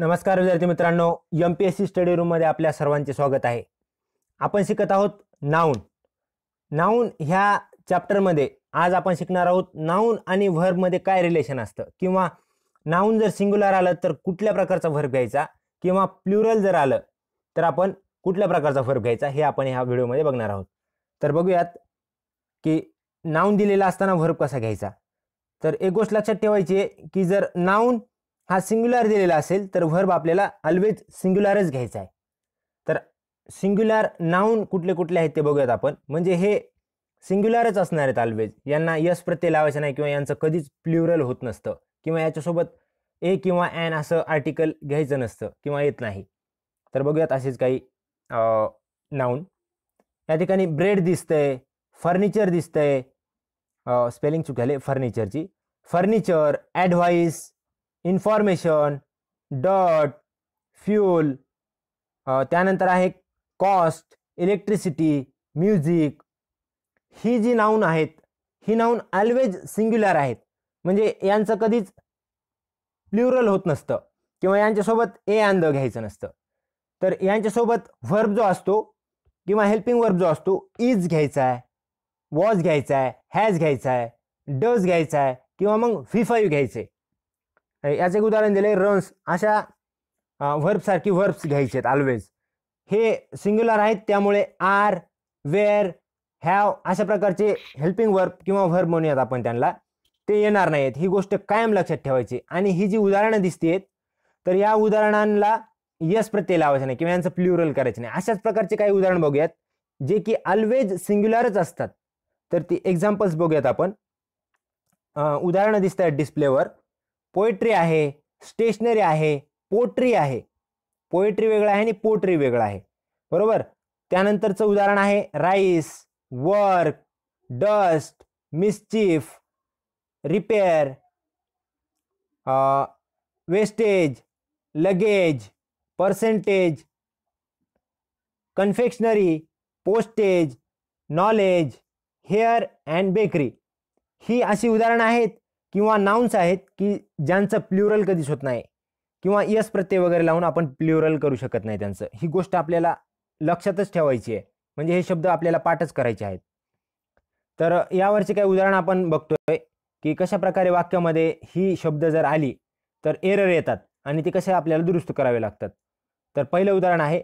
नमस्कार विद्यार्थी मित्रांनो M P S C study रूममध्ये आपल्या सर्वांचे स्वागत आहे आपण शिकत आहोत नाऊन नाऊन ह्या चॅप्टरमध्ये आज आपण शिकणार आहोत नाऊन आणि व्हर्बमध्ये काय रिलेशन असतं किंवा नाऊन जर सिंग्युलर आलं तर कुठल्या प्रकारचा व्हर्ब घ्यायचा किंवा प्लुरल जर आलं तर आपण कुठल्या प्रकारचा व्हर्ब घ्यायचा हे आपण ह्या व्हिडिओमध्ये बघणार आहोत तर बघूयात की नाऊन दिलेला असताना व्हर्ब कसा घ्यायचा तर एक गोष्ट लक्षात ठेवायची आहे की जर नाऊन हा सिंग्युलर दिलेला असेल तर व्हर्ब आपल्याला ऑलवेज सिंग्युलरच घ्यायचा आहे तर सिंग्युलर नाऊन कुठले कुठले आहेत ते बघूयात आपण म्हणजे हे सिंग्युलरच असणार आहेत ऑलवेज यांना यश प्रत्यय लावायचं नाही किंवा यांचं कधीच प्ल्युरल होत नसतं किंवा याच्यासोबत ए किंवा ॲन असं आर्टिकल घ्यायचं नसतं किंवा येत नाही तर बघूयात असेच काही नाऊन या ठिकाणी ब्रेड दिसतंय फर्निचर दिसतंय स्पेलिंग चूक झाले फर्निचरची फर्निचर ॲडव्हाइस इन्फॉर्मेशन डट फ्यूल त्यानंतर आहे कॉस्ट इलेक्ट्रिसिटी म्युझिक ही जी नाऊन आहेत ही नाऊन ऑलवेज सिंग्युलर आहेत म्हणजे यांचं कधीच प्ल्युरल होत नसतं किंवा यांच्यासोबत ए अँड द घ्यायचं नसतं तर यांच्यासोबत व्हर्ब जो असतो किंवा हेल्पिंग वर्ब जो असतो इज घ्यायचा आहे वॉज घ्यायचा आहे हॅज घ्यायचा आहे डज घ्यायचा आहे किंवा मग व्ही फाईव्ह घ्यायचे याचं एक उदाहरण दिले रन्स अशा व्हर्बसारखी व्हर्ब्स घ्यायचे आहेत ऑलवेज हे सिंग्युलर आहेत त्यामुळे आर वेअर हॅव अशा प्रकारचे हेल्पिंग वर्ब किंवा व्हर्ब म्हणूयात आपण त्यांना ते येणार नाहीत ही गोष्ट कायम लक्षात ठेवायची आणि ही जी उदाहरणं दिसतीयत तर या उदाहरणांना यस प्रत्यय लावायचं नाही किंवा यांचं प्ल्युरल करायचं नाही अशाच प्रकारचे काही उदाहरण बघूयात जे की ऑलवेज सिंग्युलरच असतात तर ती एक्झाम्पल्स बघूयात आपण उदाहरणं दिसत आहेत डिस्प्लेवर पोएट्री आहे स्टेशनरी आहे पोट्री आहे पोएट्री वेगळं आहे आणि पोट्री वेगळं आहे बरोबर त्यानंतरचं उदाहरण आहे rice work dust mischief repair wastage luggage percentage, confectionery postage knowledge hair and bakery ही अशी उदाहरणं आहेत किंवा नाउन्स आहेत की ज्यांचं प्ल्युरल कधीच होत नाही किंवा यस प्रत्यय वगैरे लावून आपण प्ल्युरल करू शकत नाही त्यांचं ही गोष्ट आपल्याला लक्षातच ठेवायची आहे म्हणजे हे शब्द आपल्याला पाठच करायचे आहेत तर यावरचे काही उदाहरण आपण बघतोय की कशा प्रकारे वाक्यामध्ये ही शब्द जर आली तर एरर येतात आणि ते कसे आपल्याला दुरुस्त करावे लागतात तर पहिलं उदाहरण आहे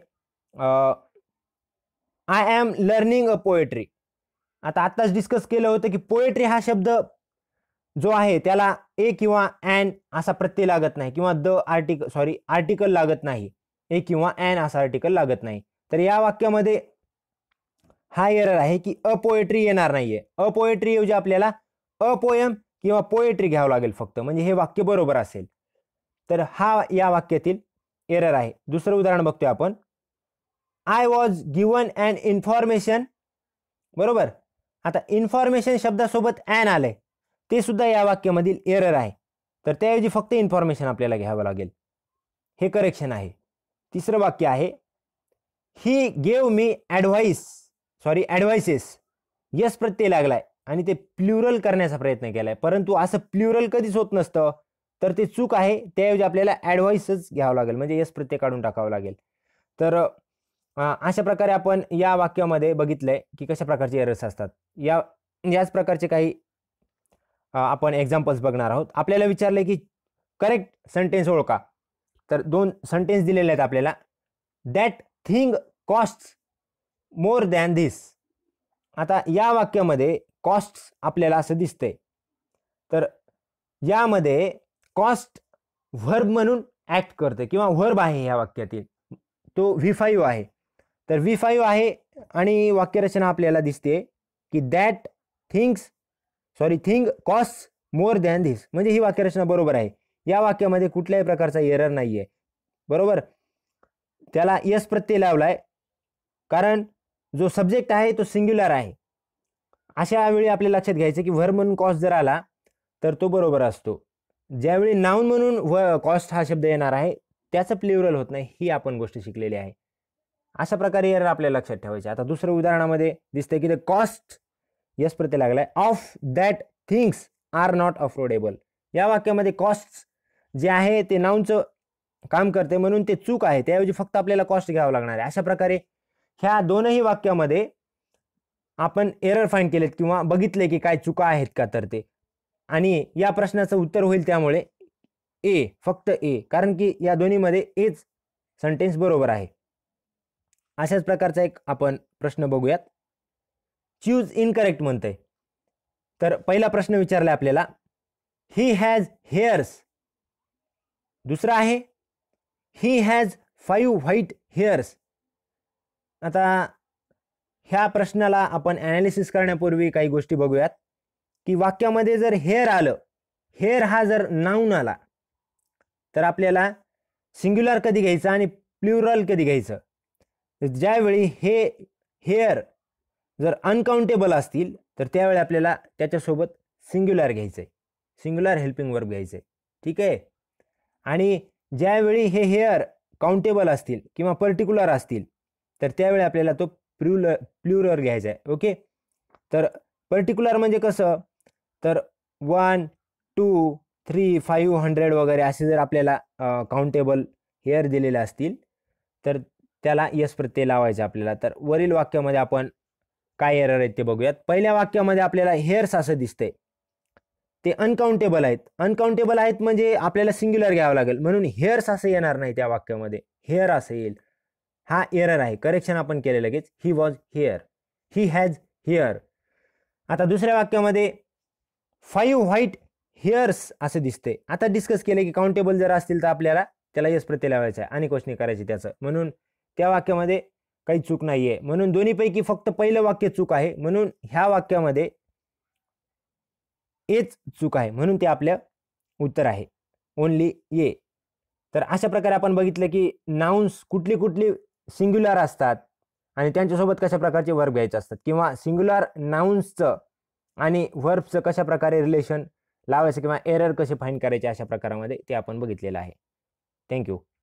I am learning a poetry आता आत्ताच डिस्कस केलं होतं की पोएट्री हा शब्द जो आहे त्याला ए किंवा ॲन असा प्रत्यय लागत नाही किंवा द आर्टिकल सॉरी आर्टिकल लागत नाही ए किंवा ॲन असा आर्टिकल लागत नाही तर या वाक्यामध्ये हा एरर आहे की अ पोएट्री येणार नाहीये अ पोएट्री ऐवजी आपल्याला अ पोयम किंवा पोएट्री घ्यावं लागेल फक्त म्हणजे हे वाक्य बरोबर असेल तर हा या वाक्यातील एरर आहे दुसरं उदाहरण बघतोय आपण I was given and information बरोबर आता इन्फॉर्मेशन शब्दासोबत ॲन आलंय ते सुद्धा या वाक्यामधील एरर आहे तर त्याऐवजी फक्त इन्फॉर्मेशन आपल्याला घ्यावं लागेल हे करेक्शन आहे तिसरं वाक्य आहे he gave me advice sorry advices यस प्रत्यय लागलाय आणि ते प्ल्युरल करण्याचा प्रयत्न केलाय परंतु असं प्ल्युरल कधीच होत नसतं तर ते चूक आहे त्याऐवजी आपल्याला ॲडव्हाइसच घ्यावं लागेल म्हणजे यस प्रत्यय काढून टाकावं लागेल तर अशा प्रकारे आपण या वाक्यामध्ये बघितलंय की कशा प्रकारचे एरर्स असतात या याच प्रकारचे काही आपण एक्झाम्पल्स बघणार आहोत आपल्याला विचारलं की करेक्ट सेंटेन्स ओळखा तर दोन सेंटेन्स दिलेले आहेत आपल्याला that thing cost more than this आता या वाक्यामध्ये कॉस्ट आपल्याला असं दिसतंय तर यामध्ये कॉस्ट व्हर्ब म्हणून ॲक्ट करते किंवा व्हर्ब आहे या वाक्यातील तो व्ही फाईव्ह आहे तर व्ही फाईव्ह आहे आणि वाक्यरचना आपल्याला दिसते की that things sorry thing cost more than this म्हणजे ही वाक्यरचना बरोबर आहे या वाक्यामध्ये कुठल्याही प्रकारचा एरर नाही आहे बरोबर त्याला यस प्रत्यय लावला आहे कारण जो सब्जेक्ट आहे तो सिंग्युलर आहे अशा वेळी आपल्या लक्षात घ्यायचं की व्हर म्हणून कॉस्ट जर आला तर तो बरोबर असतो ज्यावेळी नाऊन म्हणून व कॉस्ट हा शब्द येणार आहे त्याचं प्लेवरल होत नाही ही आपण गोष्ट शिकलेली आहे अशा प्रकारे एरर आपल्या लक्षात ठेवायची आता दुसऱ्या उदाहरणामध्ये दिसतंय की द कॉस्ट यस प्रत्यय लागलाय of that things are not affordable या वाक्यामध्ये कॉस्ट जे आहे ते नाऊनचं काम करते म्हणून ते चूक आहे त्याऐवजी फक्त आपल्याला कॉस्ट घ्यावं लागणार आहे अशा प्रकारे ह्या दोनही वाक्यामध्ये आपण एरर फाईंड केलेत किंवा बघितले की काय चुका आहेत का तर ते आणि या प्रश्नाचं उत्तर होईल त्यामुळे ए फक्त ए कारण की या दोन्हीमध्ये एच सेंटेन्स बरोबर आहे अशाच प्रकारचा एक आपण प्रश्न बघूयात चूज इनकरेक्ट म्हणतंय तर पहिला प्रश्न विचारला आपल्याला ही हॅज हेअर्स दुसरा आहे he has five white hairs आता ह्या प्रश्नाला आपण ॲनालिसिस करण्यापूर्वी काही गोष्टी बघूयात की वाक्यामध्ये जर हेअर आलं हेअर हा जर नाऊन आला तर आपल्याला सिंग्युलर कधी घ्यायचं आणि प्ल्युरल कधी घ्यायचं ज्यावेळी हे हेअर जर अनकाउंटेबल असतील तर त्यावेळी आपल्याला त्याच्यासोबत सिंग्युलर घ्यायचं आहे सिंग्युलर हेल्पिंग वर्ब घ्यायचं आहे ठीक आहे आणि ज्यावेळी हे हेअर काउंटेबल असतील किंवा पर्टिक्युलर असतील तर त्यावेळी आपल्याला तो प्ल्युलर प्ल्युरर घ्यायचा आहे ओके तर पर्टिक्युलर म्हणजे कसं तर one two three five hundred वगैरे असे जर आपल्याला काउंटेबल हेअर दिलेले असतील तर त्याला यस प्रत्यय लावायचा आपल्याला तर वरील वाक्यामध्ये आपण काय एरर आहेत ते बघूयात पहिल्या वाक्यामध्ये आपल्याला हेअर्स असं दिसतंय ते अनकाउंटेबल आहेत अनकाउंटेबल आहेत म्हणजे आपल्याला सिंग्युलर घ्यावं लागेल म्हणून हेअर्स असं येणार नाही त्या वाक्यामध्ये हेअर असं येईल हा एरर आहे करेक्शन आपण केले लगेच he was here he has hair आता दुसऱ्या वाक्यामध्ये फाईव्ह व्हाईट हेअर्स असे दिसते आता डिस्कस केले की काउंटेबल जर असतील तर आपल्याला त्याला यश प्रत्यय लावायचं आहे आणि क्वेश्चन करायची त्याचं म्हणून त्या वाक्यामध्ये काही चूक नाहीये म्हणून दोन्हीपैकी फक्त पहिलं वाक्य चूक आहे म्हणून ह्या वाक्यामध्ये एच चूक आहे म्हणून ते आपलं उत्तर आहे ओन्ली ये तर अशा प्रकारे आपण बघितलं की नाउन्स कुठली कुठली सिंग्युलर असतात आणि त्यांच्यासोबत कशा प्रकारचे वर्ब घ्यायचे असतात किंवा सिंग्युलर नाउन्सचं आणि वर्बचं कशा प्रकारे रिलेशन लावायचं किंवा एरर कसे फाइंड करायचे अशा प्रकारामध्ये ते आपण बघितलेलं आहे थँक्यू